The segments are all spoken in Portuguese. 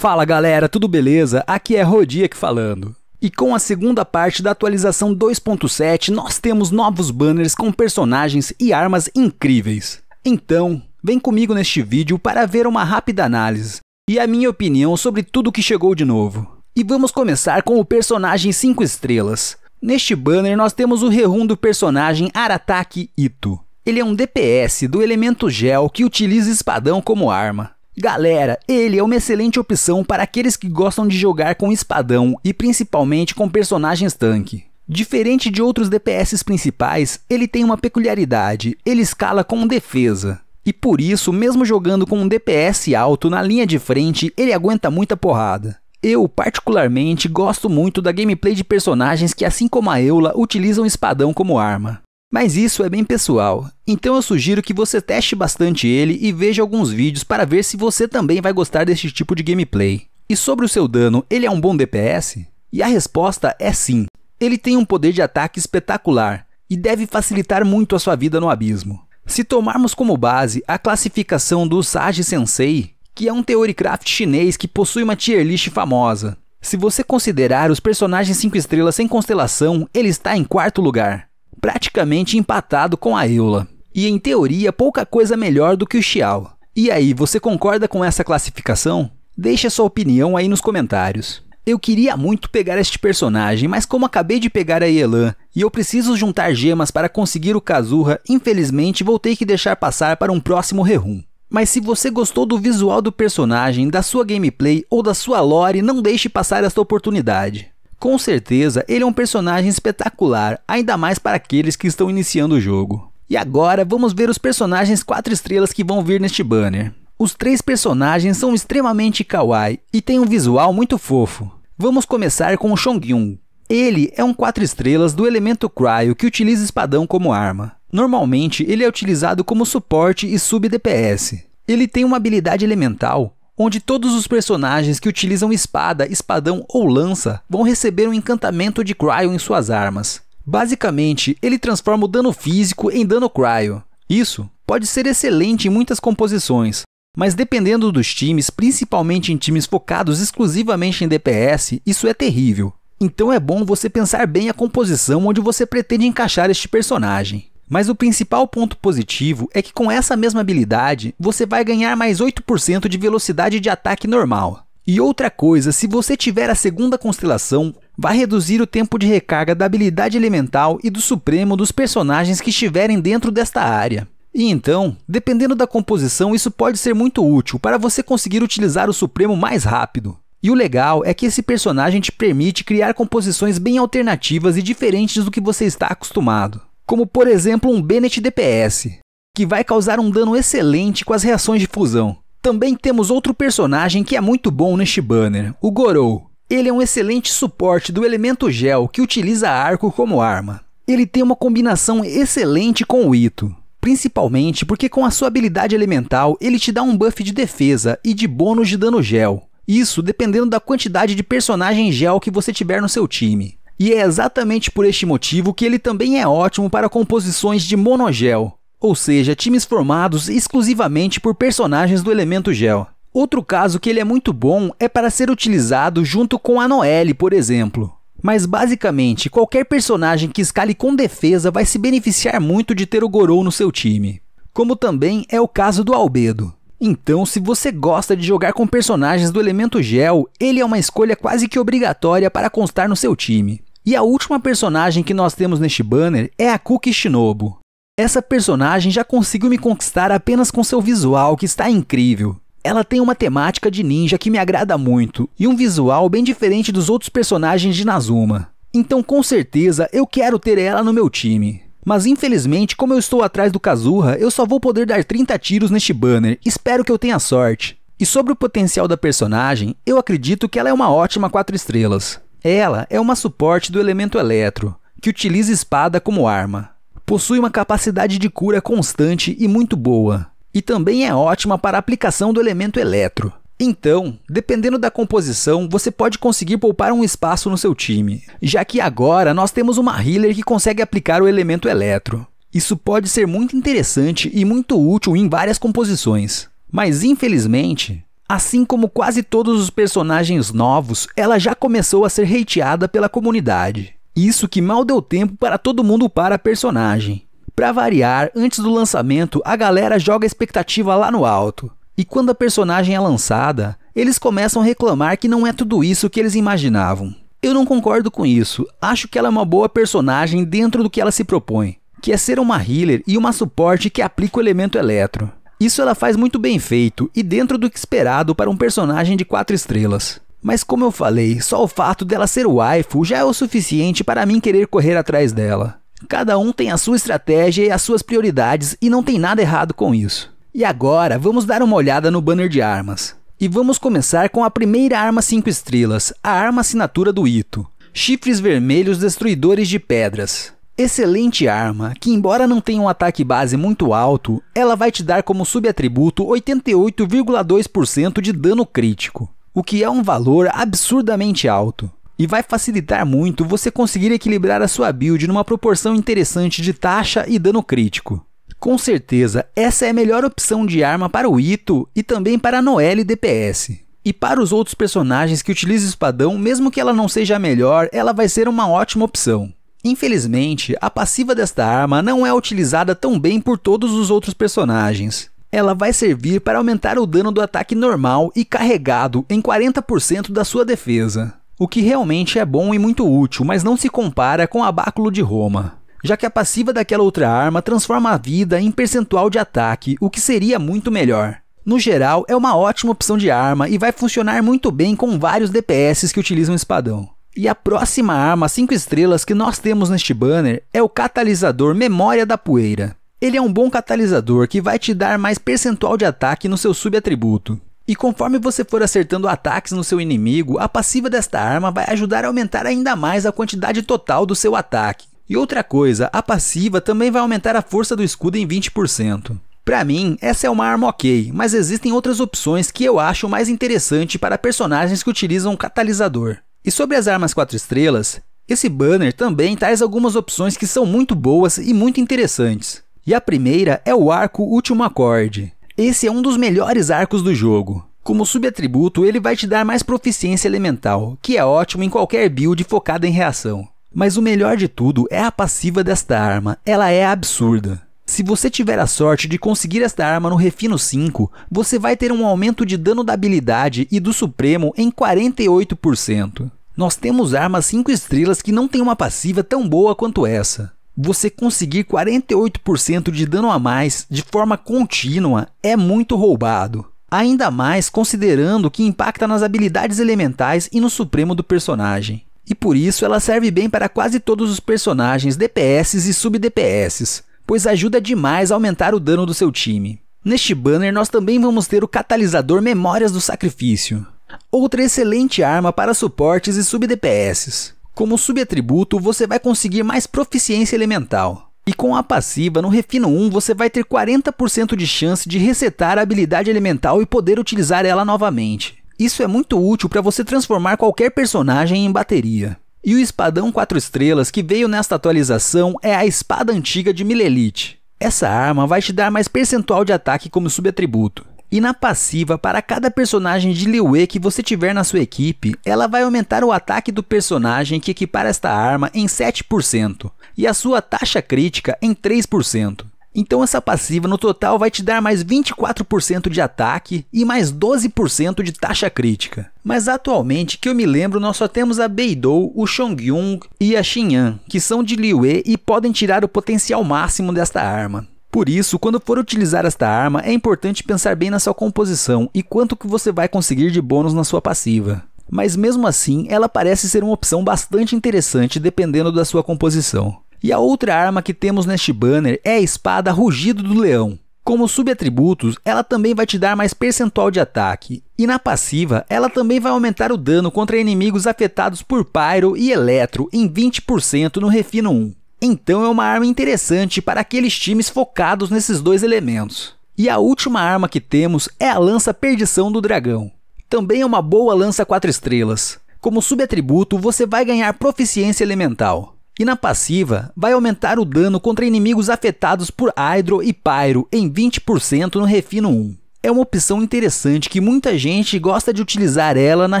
Fala galera, tudo beleza? Aqui é Rodiak falando. E com a segunda parte da atualização 2.7, nós temos novos banners com personagens e armas incríveis. Então, vem comigo neste vídeo para ver uma rápida análise e a minha opinião sobre tudo que chegou de novo. E vamos começar com o personagem 5 estrelas. Neste banner nós temos o rerum do personagem Arataki Ito. Ele é um DPS do elemento gel que utiliza espadão como arma. Galera, ele é uma excelente opção para aqueles que gostam de jogar com espadão e principalmente com personagens tanque. Diferente de outros DPS principais, ele tem uma peculiaridade, ele escala com defesa. E por isso, mesmo jogando com um DPS alto na linha de frente, ele aguenta muita porrada. Eu, particularmente, gosto muito da gameplay de personagens que, assim como a Eula, utilizam espadão como arma. Mas isso é bem pessoal, então eu sugiro que você teste bastante ele e veja alguns vídeos para ver se você também vai gostar deste tipo de gameplay. E sobre o seu dano, ele é um bom DPS? E a resposta é sim. Ele tem um poder de ataque espetacular e deve facilitar muito a sua vida no abismo. Se tomarmos como base a classificação do Sage Sensei, que é um theorycraft chinês que possui uma tier list famosa, se você considerar os personagens 5 estrelas sem constelação, ele está em quarto lugar praticamente empatado com a Eula. E em teoria, pouca coisa melhor do que o Xiao. E aí, você concorda com essa classificação? Deixe a sua opinião aí nos comentários. Eu queria muito pegar este personagem, mas como acabei de pegar a Yelan e eu preciso juntar gemas para conseguir o Kazurra, infelizmente vou ter que deixar passar para um próximo rerum. Mas se você gostou do visual do personagem, da sua gameplay ou da sua lore, não deixe passar esta oportunidade. Com certeza, ele é um personagem espetacular, ainda mais para aqueles que estão iniciando o jogo. E agora vamos ver os personagens 4 estrelas que vão vir neste banner. Os três personagens são extremamente kawaii e têm um visual muito fofo. Vamos começar com o Chongyun. Ele é um 4 estrelas do elemento Cryo que utiliza espadão como arma. Normalmente, ele é utilizado como suporte e sub-DPS. Ele tem uma habilidade elemental onde todos os personagens que utilizam espada, espadão ou lança vão receber um encantamento de Cryo em suas armas. Basicamente, ele transforma o dano físico em dano Cryo. Isso pode ser excelente em muitas composições, mas dependendo dos times, principalmente em times focados exclusivamente em DPS, isso é terrível. Então é bom você pensar bem a composição onde você pretende encaixar este personagem. Mas o principal ponto positivo é que com essa mesma habilidade, você vai ganhar mais 8% de velocidade de ataque normal. E outra coisa, se você tiver a segunda constelação, vai reduzir o tempo de recarga da habilidade elemental e do supremo dos personagens que estiverem dentro desta área. E então, dependendo da composição, isso pode ser muito útil para você conseguir utilizar o Supremo mais rápido. E o legal é que esse personagem te permite criar composições bem alternativas e diferentes do que você está acostumado como por exemplo um Bennett DPS, que vai causar um dano excelente com as reações de fusão. Também temos outro personagem que é muito bom neste banner, o Gorou. Ele é um excelente suporte do elemento gel que utiliza arco como arma. Ele tem uma combinação excelente com o Ito, principalmente porque com a sua habilidade elemental ele te dá um buff de defesa e de bônus de dano gel. Isso dependendo da quantidade de personagem gel que você tiver no seu time. E é exatamente por este motivo que ele também é ótimo para composições de monogel, ou seja, times formados exclusivamente por personagens do elemento gel. Outro caso que ele é muito bom é para ser utilizado junto com a Noelle, por exemplo. Mas basicamente, qualquer personagem que escale com defesa vai se beneficiar muito de ter o Gorou no seu time. Como também é o caso do Albedo. Então, se você gosta de jogar com personagens do elemento gel, ele é uma escolha quase que obrigatória para constar no seu time. E a última personagem que nós temos neste banner é a Cookie Shinobu. Essa personagem já conseguiu me conquistar apenas com seu visual, que está incrível. Ela tem uma temática de ninja que me agrada muito, e um visual bem diferente dos outros personagens de Nazuma. Então com certeza eu quero ter ela no meu time. Mas infelizmente, como eu estou atrás do Kazuha, eu só vou poder dar 30 tiros neste banner, espero que eu tenha sorte. E sobre o potencial da personagem, eu acredito que ela é uma ótima 4 estrelas. Ela é uma suporte do elemento eletro, que utiliza espada como arma. Possui uma capacidade de cura constante e muito boa, e também é ótima para a aplicação do elemento eletro. Então, dependendo da composição, você pode conseguir poupar um espaço no seu time, já que agora nós temos uma healer que consegue aplicar o elemento eletro. Isso pode ser muito interessante e muito útil em várias composições. Mas infelizmente, Assim como quase todos os personagens novos, ela já começou a ser hateada pela comunidade. Isso que mal deu tempo para todo mundo para a personagem. Para variar, antes do lançamento, a galera joga a expectativa lá no alto. E quando a personagem é lançada, eles começam a reclamar que não é tudo isso que eles imaginavam. Eu não concordo com isso. Acho que ela é uma boa personagem dentro do que ela se propõe, que é ser uma healer e uma suporte que aplica o elemento eletro. Isso ela faz muito bem feito e dentro do que esperado para um personagem de 4 estrelas. Mas como eu falei, só o fato dela ser o waifu já é o suficiente para mim querer correr atrás dela. Cada um tem a sua estratégia e as suas prioridades e não tem nada errado com isso. E agora, vamos dar uma olhada no banner de armas. E vamos começar com a primeira arma 5 estrelas, a arma assinatura do Ito. Chifres vermelhos destruidores de pedras. Excelente arma, que embora não tenha um ataque base muito alto, ela vai te dar como subatributo 88,2% de dano crítico, o que é um valor absurdamente alto. E vai facilitar muito você conseguir equilibrar a sua build numa proporção interessante de taxa e dano crítico. Com certeza, essa é a melhor opção de arma para o Ito e também para a Noelle DPS. E para os outros personagens que utilizam espadão, mesmo que ela não seja a melhor, ela vai ser uma ótima opção. Infelizmente, a passiva desta arma não é utilizada tão bem por todos os outros personagens. Ela vai servir para aumentar o dano do ataque normal e carregado em 40% da sua defesa, o que realmente é bom e muito útil, mas não se compara com a Báculo de Roma, já que a passiva daquela outra arma transforma a vida em percentual de ataque, o que seria muito melhor. No geral, é uma ótima opção de arma e vai funcionar muito bem com vários DPS que utilizam espadão. E a próxima arma 5 estrelas que nós temos neste banner é o catalisador Memória da Poeira. Ele é um bom catalisador que vai te dar mais percentual de ataque no seu subatributo. E conforme você for acertando ataques no seu inimigo, a passiva desta arma vai ajudar a aumentar ainda mais a quantidade total do seu ataque. E outra coisa, a passiva também vai aumentar a força do escudo em 20%. Para mim, essa é uma arma ok, mas existem outras opções que eu acho mais interessante para personagens que utilizam catalisador. E sobre as armas 4 estrelas, esse banner também traz algumas opções que são muito boas e muito interessantes. E a primeira é o arco Último Acorde. Esse é um dos melhores arcos do jogo. Como subatributo, ele vai te dar mais proficiência elemental, que é ótimo em qualquer build focada em reação. Mas o melhor de tudo é a passiva desta arma, ela é absurda. Se você tiver a sorte de conseguir esta arma no Refino 5, você vai ter um aumento de dano da habilidade e do Supremo em 48%. Nós temos armas 5 estrelas que não tem uma passiva tão boa quanto essa. Você conseguir 48% de dano a mais de forma contínua é muito roubado. Ainda mais considerando que impacta nas habilidades elementais e no Supremo do personagem. E por isso ela serve bem para quase todos os personagens DPS e sub-DPS, pois ajuda demais a aumentar o dano do seu time. Neste banner nós também vamos ter o catalisador Memórias do Sacrifício, outra excelente arma para suportes e sub-DPS. Como sub atributo você vai conseguir mais proficiência elemental, e com a passiva no Refino 1 você vai ter 40% de chance de resetar a habilidade elemental e poder utilizar ela novamente. Isso é muito útil para você transformar qualquer personagem em bateria. E o espadão 4 estrelas que veio nesta atualização é a espada antiga de Milelite. Essa arma vai te dar mais percentual de ataque como subatributo. E na passiva, para cada personagem de Liyue que você tiver na sua equipe, ela vai aumentar o ataque do personagem que equipar esta arma em 7% e a sua taxa crítica em 3%. Então essa passiva no total vai te dar mais 24% de ataque e mais 12% de taxa crítica. Mas atualmente, que eu me lembro, nós só temos a Beidou, o Chongyung e a Xinyan, que são de E e podem tirar o potencial máximo desta arma. Por isso, quando for utilizar esta arma, é importante pensar bem na sua composição e quanto que você vai conseguir de bônus na sua passiva. Mas mesmo assim, ela parece ser uma opção bastante interessante dependendo da sua composição. E a outra arma que temos neste banner é a espada Rugido do Leão. Como subatributos, ela também vai te dar mais percentual de ataque, e na passiva, ela também vai aumentar o dano contra inimigos afetados por Pyro e Eletro em 20% no Refino 1. Então é uma arma interessante para aqueles times focados nesses dois elementos. E a última arma que temos é a Lança Perdição do Dragão. Também é uma boa lança 4 estrelas. Como subatributo, você vai ganhar Proficiência Elemental. E na passiva, vai aumentar o dano contra inimigos afetados por Hydro e Pyro em 20% no Refino 1. É uma opção interessante que muita gente gosta de utilizar ela na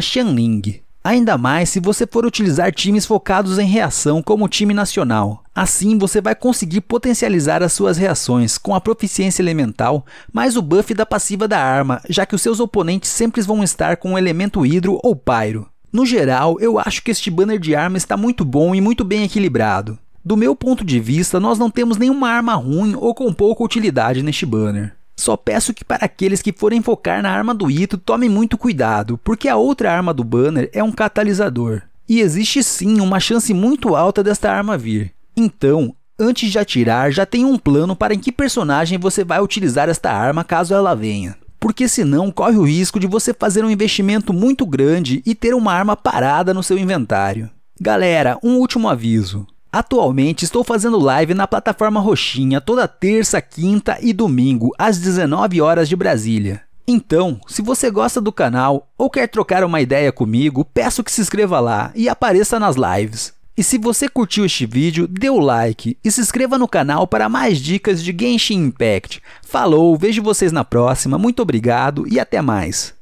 Xianling. Ainda mais se você for utilizar times focados em reação como o time nacional. Assim você vai conseguir potencializar as suas reações com a proficiência elemental, mais o buff da passiva da arma, já que os seus oponentes sempre vão estar com o elemento hidro ou pyro. No geral, eu acho que este banner de arma está muito bom e muito bem equilibrado. Do meu ponto de vista, nós não temos nenhuma arma ruim ou com pouca utilidade neste banner. Só peço que para aqueles que forem focar na arma do Ito, tomem muito cuidado, porque a outra arma do banner é um catalisador. E existe sim uma chance muito alta desta arma vir. Então, antes de atirar, já tenha um plano para em que personagem você vai utilizar esta arma caso ela venha porque senão corre o risco de você fazer um investimento muito grande e ter uma arma parada no seu inventário. Galera, um último aviso. Atualmente estou fazendo live na plataforma Roxinha toda terça, quinta e domingo às 19 horas de Brasília. Então, se você gosta do canal ou quer trocar uma ideia comigo, peço que se inscreva lá e apareça nas lives. E se você curtiu este vídeo, dê o like e se inscreva no canal para mais dicas de Genshin Impact. Falou, vejo vocês na próxima, muito obrigado e até mais.